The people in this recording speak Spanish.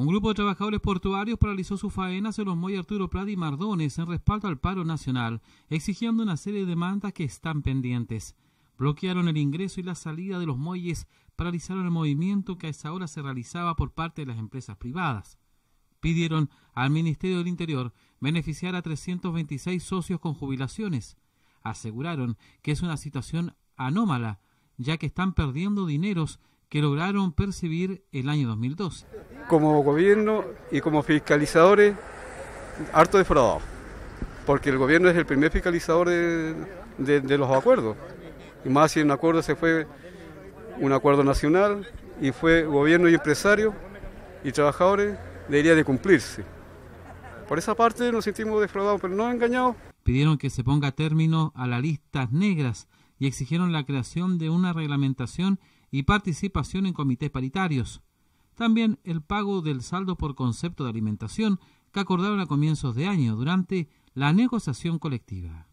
Un grupo de trabajadores portuarios paralizó sus faenas en los muelles Arturo Prat y Mardones en respaldo al paro nacional, exigiendo una serie de demandas que están pendientes. Bloquearon el ingreso y la salida de los muelles, paralizaron el movimiento que a esa hora se realizaba por parte de las empresas privadas. Pidieron al Ministerio del Interior beneficiar a 326 socios con jubilaciones. Aseguraron que es una situación anómala, ya que están perdiendo dineros que lograron percibir el año 2012. Como gobierno y como fiscalizadores, harto defraudado, porque el gobierno es el primer fiscalizador de, de, los acuerdos. Y más si un acuerdo se fue un acuerdo nacional y fue gobierno y empresarios y trabajadores, debería de cumplirse. Por esa parte nos sentimos defraudados, pero no engañados. Pidieron que se ponga término a las listas negras y exigieron la creación de una reglamentación y participación en comités paritarios. También el pago del saldo por concepto de alimentación que acordaron a comienzos de año durante la negociación colectiva.